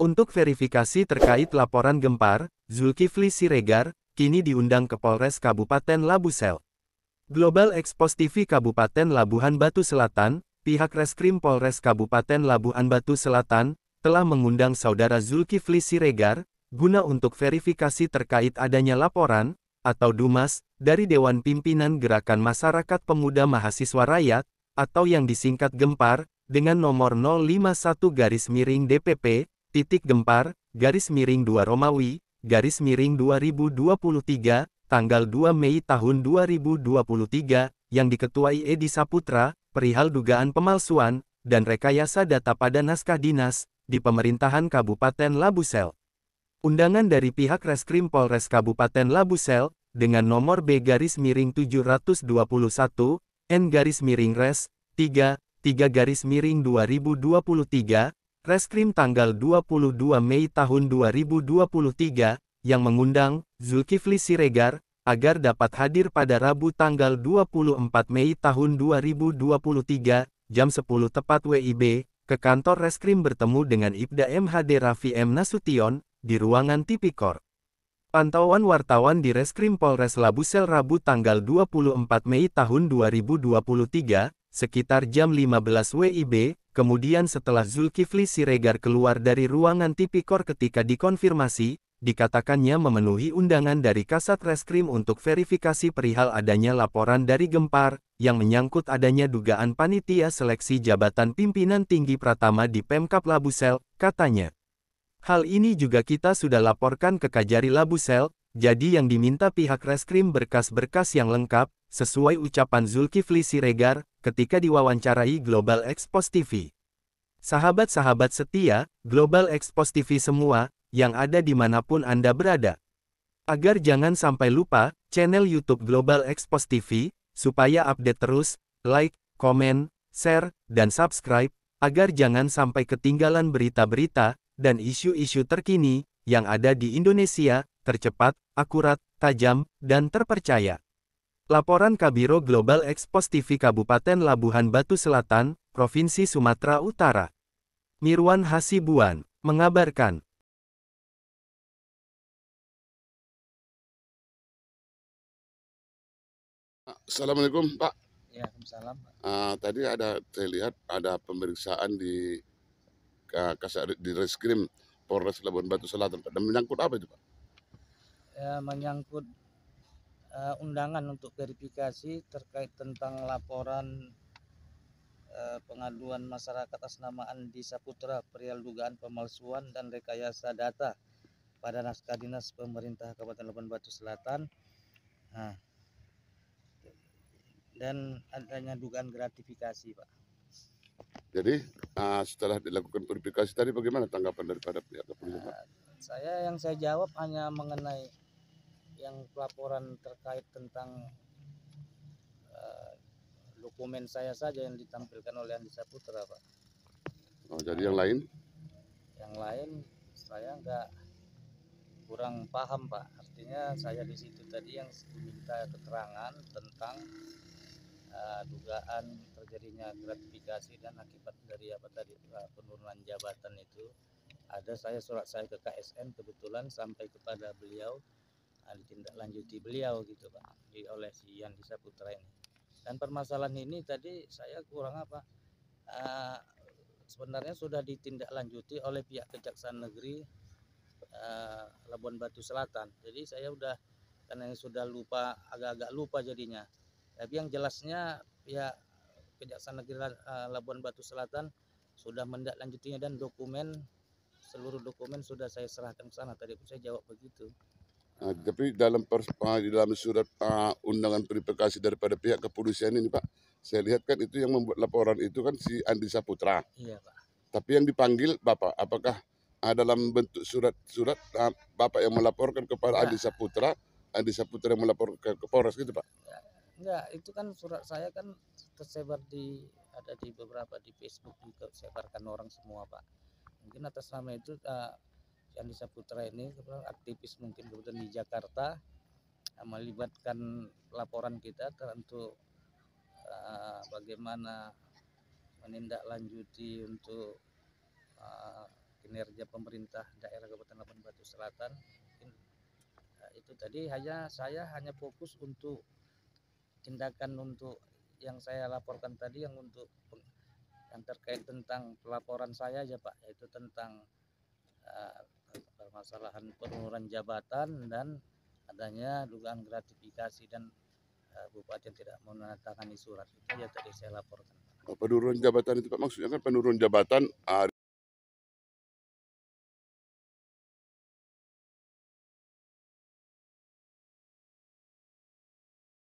Untuk verifikasi terkait laporan gempar, Zulkifli Siregar, kini diundang ke Polres Kabupaten Labusel. Global Expos TV Kabupaten Labuhan Batu Selatan, pihak Reskrim Polres Kabupaten Labuhan Batu Selatan, telah mengundang Saudara Zulkifli Siregar, guna untuk verifikasi terkait adanya laporan, atau Dumas, dari Dewan Pimpinan Gerakan Masyarakat Pemuda Mahasiswa Rakyat, atau yang disingkat Gempar, dengan nomor 051 garis miring DPP, Titik gempar, garis miring 2 Romawi, garis miring 2023, tanggal 2 Mei tahun 2023, yang diketuai Edi Saputra, perihal dugaan pemalsuan, dan rekayasa data pada naskah dinas, di pemerintahan Kabupaten Labusel. Undangan dari pihak Reskrim Polres Kabupaten Labusel, dengan nomor B garis miring 721, N garis miring Res, 3, 3 garis miring 2023, Reskrim tanggal 22 Mei tahun 2023, yang mengundang Zulkifli Siregar, agar dapat hadir pada Rabu tanggal 24 Mei tahun 2023, jam 10 tepat WIB, ke kantor Reskrim bertemu dengan Ibda MHD Rafi M. Nasution, di ruangan Tipikor. Pantauan wartawan di Reskrim Polres Labusel Rabu tanggal 24 Mei tahun 2023, Sekitar jam 15 WIB, kemudian setelah Zulkifli Siregar keluar dari ruangan tipikor ketika dikonfirmasi, dikatakannya memenuhi undangan dari Kasat Reskrim untuk verifikasi perihal adanya laporan dari Gempar, yang menyangkut adanya dugaan panitia seleksi jabatan pimpinan tinggi Pratama di Pemkap Labusel, katanya. Hal ini juga kita sudah laporkan ke Kajari Labusel, jadi yang diminta pihak reskrim berkas-berkas yang lengkap, sesuai ucapan Zulkifli Siregar ketika diwawancarai Global Expos TV. Sahabat-sahabat setia, Global Expos TV semua, yang ada dimanapun Anda berada. Agar jangan sampai lupa, channel YouTube Global Expos TV, supaya update terus, like, komen, share, dan subscribe, agar jangan sampai ketinggalan berita-berita, dan isu-isu terkini, yang ada di Indonesia, tercepat, akurat, tajam, dan terpercaya. Laporan Kabiro Global Expos TV Kabupaten Labuhan Batu Selatan, Provinsi Sumatera Utara. Mirwan Hasibuan, mengabarkan. Assalamualaikum Pak. Ya, Pak. Uh, tadi ada saya lihat ada pemeriksaan di kasar di reskrim Polres Labuan Batu Selatan. Pak. Dan menyangkut apa itu Pak? Ya, menyangkut uh, undangan untuk verifikasi terkait tentang laporan uh, pengaduan masyarakat atas nama Andi Saputra perihal dugaan pemalsuan dan rekayasa data pada naskah dinas pemerintah Kabupaten Labuan Batu Selatan. Nah, dan adanya dugaan gratifikasi, Pak. Jadi uh, setelah dilakukan verifikasi tadi bagaimana tanggapan daripada pihak kepolisian? Uh, saya yang saya jawab hanya mengenai yang pelaporan terkait tentang uh, dokumen saya saja yang ditampilkan oleh Andi Saputra Pak. Oh, jadi yang lain? Yang lain saya nggak kurang paham Pak. Artinya saya di situ tadi yang diminta keterangan tentang uh, dugaan terjadinya gratifikasi dan akibat dari apa tadi eh, penurunan jabatan itu ada saya surat saya ke KSN kebetulan sampai kepada beliau ditindaklanjuti tindak lanjuti beliau gitu pak di oleh si disebut putra ini dan permasalahan ini tadi saya kurang apa uh, sebenarnya sudah ditindaklanjuti oleh pihak kejaksaan negeri uh, Labuan Batu Selatan jadi saya sudah karena sudah lupa agak-agak lupa jadinya tapi yang jelasnya pihak kejaksaan negeri uh, Labuan Batu Selatan sudah mendaklanjutinya dan dokumen seluruh dokumen sudah saya serahkan ke sana tadi saya jawab begitu nah tapi dalam pers, uh, dalam surat uh, undangan verifikasi daripada pihak kepolisian ini Pak, saya lihat kan itu yang membuat laporan itu kan si Andi Saputra. Iya Pak. Tapi yang dipanggil Bapak, apakah uh, dalam bentuk surat-surat uh, Bapak yang melaporkan kepada nah. Andi Saputra, Andi Saputra yang melaporkan ke, ke Polres gitu Pak? Enggak, itu kan surat saya kan tersebar di ada di beberapa di Facebook juga disebarkan orang semua Pak. Mungkin atas nama itu uh, Andi Saputra ini aktivis mungkin kebetulan di Jakarta melibatkan laporan kita untuk eh, bagaimana menindaklanjuti untuk eh, kinerja pemerintah daerah Kabupaten Labuan Batu Selatan uh, itu tadi hanya saya hanya fokus untuk tindakan untuk yang saya laporkan tadi yang untuk yang terkait tentang pelaporan saya ya Pak yaitu tentang uh, permasalahan penurunan jabatan dan adanya dugaan gratifikasi dan uh, bupati yang tidak menandatangani surat itu ya tadi saya laporkan. Penurunan jabatan itu Pak maksudnya kan penurunan jabatan ah,